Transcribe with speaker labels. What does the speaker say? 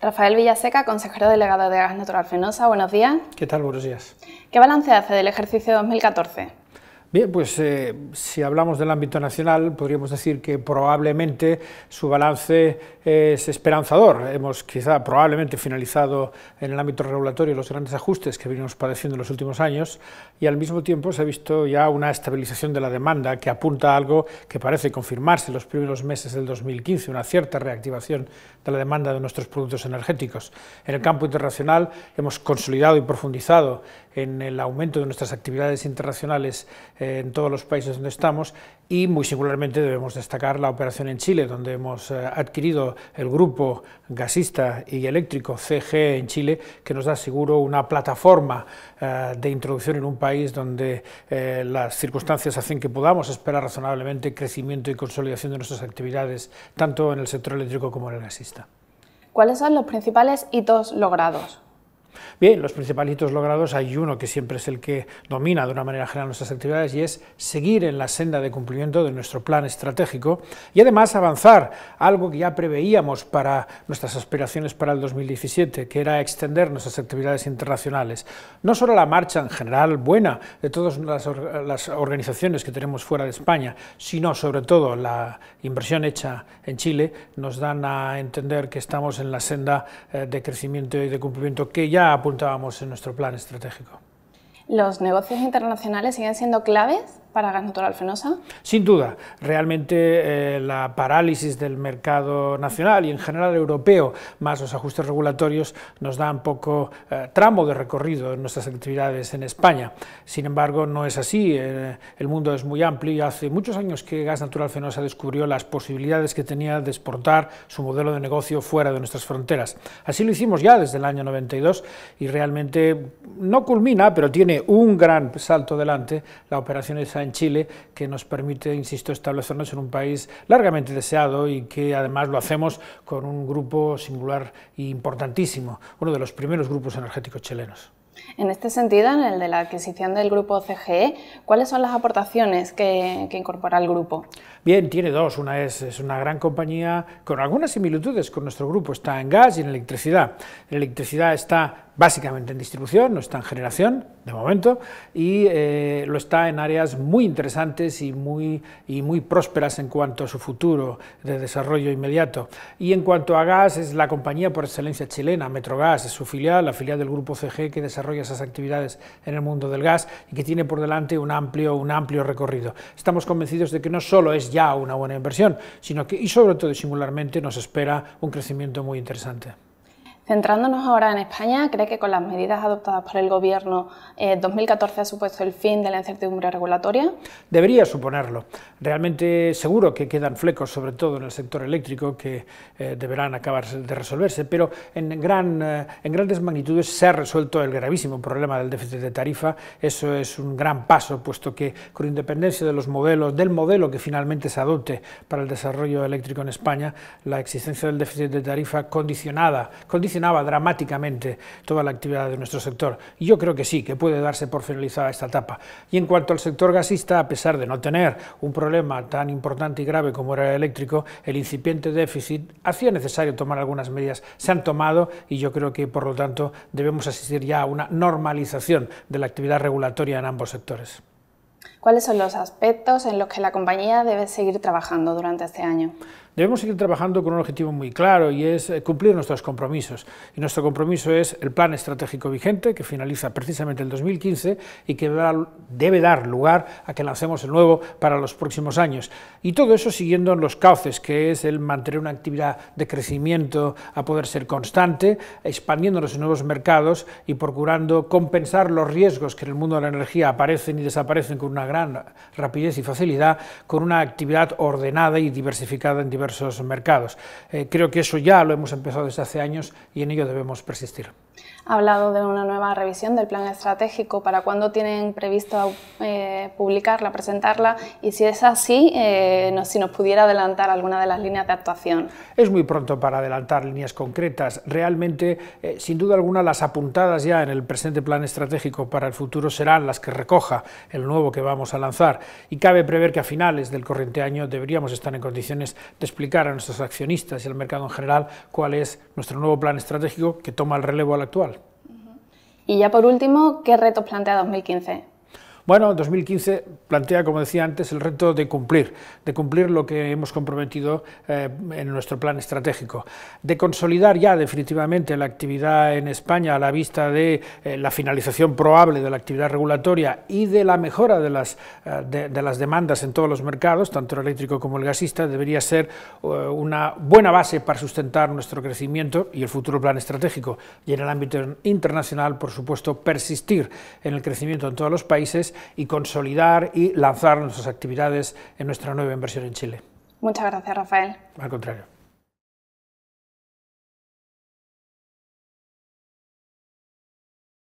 Speaker 1: Rafael Villaseca, consejero delegado de Gas Natural Fenosa, buenos días.
Speaker 2: ¿Qué tal? Buenos días.
Speaker 1: ¿Qué balance hace del ejercicio 2014?
Speaker 2: Bien, pues eh, si hablamos del ámbito nacional, podríamos decir que probablemente su balance es esperanzador. Hemos quizá probablemente finalizado en el ámbito regulatorio los grandes ajustes que venimos padeciendo en los últimos años y al mismo tiempo se ha visto ya una estabilización de la demanda que apunta a algo que parece confirmarse en los primeros meses del 2015, una cierta reactivación de la demanda de nuestros productos energéticos. En el campo internacional hemos consolidado y profundizado en el aumento de nuestras actividades internacionales en todos los países donde estamos y muy singularmente debemos destacar la operación en Chile, donde hemos eh, adquirido el grupo gasista y eléctrico CG en Chile, que nos da seguro una plataforma eh, de introducción en un país donde eh, las circunstancias hacen que podamos esperar razonablemente crecimiento y consolidación de nuestras actividades, tanto en el sector eléctrico como en el gasista.
Speaker 1: ¿Cuáles son los principales hitos logrados?
Speaker 2: Bien, los principales hitos logrados hay uno que siempre es el que domina de una manera general nuestras actividades y es seguir en la senda de cumplimiento de nuestro plan estratégico y además avanzar algo que ya preveíamos para nuestras aspiraciones para el 2017, que era extender nuestras actividades internacionales. No solo la marcha en general buena de todas las, las organizaciones que tenemos fuera de España, sino sobre todo la inversión hecha en Chile nos dan a entender que estamos en la senda eh, de crecimiento y de cumplimiento que ya apuntábamos en nuestro plan estratégico.
Speaker 1: ¿Los negocios internacionales siguen siendo claves? para gas natural fenosa?
Speaker 2: Sin duda, realmente eh, la parálisis del mercado nacional y en general europeo, más los ajustes regulatorios, nos dan poco eh, tramo de recorrido en nuestras actividades en España. Sin embargo, no es así, eh, el mundo es muy amplio y hace muchos años que gas natural fenosa descubrió las posibilidades que tenía de exportar su modelo de negocio fuera de nuestras fronteras. Así lo hicimos ya desde el año 92 y realmente no culmina, pero tiene un gran salto adelante la operación esa en Chile que nos permite, insisto, establecernos en un país largamente deseado y que además lo hacemos con un grupo singular e importantísimo, uno de los primeros grupos energéticos chilenos.
Speaker 1: En este sentido, en el de la adquisición del grupo CGE, ¿cuáles son las aportaciones que, incorpora el grupo?
Speaker 2: Bien, tiene dos. Una es, es, una gran compañía con algunas similitudes con nuestro grupo. Está en gas y en electricidad. En electricidad está básicamente en distribución, no está en generación de momento, y eh, lo está en áreas muy interesantes y muy, y muy prósperas en cuanto a su futuro de desarrollo inmediato. Y en cuanto a gas, es la compañía por excelencia chilena, Metrogas, es su filial, la filial del grupo CG que desarrolla esas actividades en el mundo del gas y que tiene por delante un amplio, un amplio recorrido. Estamos convencidos de que no solo es ya una buena inversión, sino que, y sobre todo singularmente, nos espera un crecimiento muy interesante.
Speaker 1: Centrándonos ahora en España, ¿cree que con las medidas adoptadas por el Gobierno 2014 eh, ha supuesto el fin de la incertidumbre regulatoria?
Speaker 2: Debería suponerlo. Realmente seguro que quedan flecos, sobre todo en el sector eléctrico, que eh, deberán acabar de resolverse, pero en, gran, eh, en grandes magnitudes se ha resuelto el gravísimo problema del déficit de tarifa. Eso es un gran paso, puesto que con independencia de los modelos, del modelo que finalmente se adopte para el desarrollo eléctrico en España, la existencia del déficit de tarifa condicionada, condicionada condicionaba dramáticamente toda la actividad de nuestro sector. Y yo creo que sí, que puede darse por finalizada esta etapa. Y en cuanto al sector gasista, a pesar de no tener un problema tan importante y grave como era el eléctrico, el incipiente déficit hacía necesario tomar algunas medidas. Se han tomado y yo creo que, por lo tanto, debemos asistir ya a una normalización de la actividad regulatoria en ambos sectores.
Speaker 1: ¿Cuáles son los aspectos en los que la compañía debe seguir trabajando durante este año?
Speaker 2: Debemos seguir trabajando con un objetivo muy claro y es eh, cumplir nuestros compromisos. Y nuestro compromiso es el plan estratégico vigente que finaliza precisamente el 2015 y que debe dar lugar a que lancemos el nuevo para los próximos años. Y todo eso siguiendo los cauces, que es el mantener una actividad de crecimiento a poder ser constante, expandiéndonos en nuevos mercados y procurando compensar los riesgos que en el mundo de la energía aparecen y desaparecen con una gran rapidez y facilidad, con una actividad ordenada y diversificada en diversos diversos mercados. Eh, creo que eso ya lo hemos empezado desde hace años y en ello debemos persistir
Speaker 1: ha hablado de una nueva revisión del plan estratégico. ¿Para cuándo tienen previsto eh, publicarla, presentarla? Y si es así, eh, si nos pudiera adelantar alguna de las líneas de actuación.
Speaker 2: Es muy pronto para adelantar líneas concretas. Realmente, eh, sin duda alguna, las apuntadas ya en el presente plan estratégico para el futuro serán las que recoja el nuevo que vamos a lanzar. Y cabe prever que a finales del corriente año deberíamos estar en condiciones de explicar a nuestros accionistas y al mercado en general cuál es nuestro nuevo plan estratégico que toma el relevo a la actual.
Speaker 1: Y ya por último, ¿qué retos plantea 2015?
Speaker 2: Bueno, 2015 plantea, como decía antes, el reto de cumplir, de cumplir lo que hemos comprometido eh, en nuestro plan estratégico, de consolidar ya definitivamente la actividad en España a la vista de eh, la finalización probable de la actividad regulatoria y de la mejora de las, eh, de las demandas en todos los mercados, tanto el eléctrico como el gasista, debería ser una buena base para sustentar nuestro crecimiento y el futuro plan estratégico. Y en el ámbito internacional, por supuesto, persistir en el crecimiento en todos los países y consolidar y lanzar nuestras actividades en nuestra nueva inversión en Chile.
Speaker 1: Muchas gracias, Rafael.
Speaker 2: Al contrario.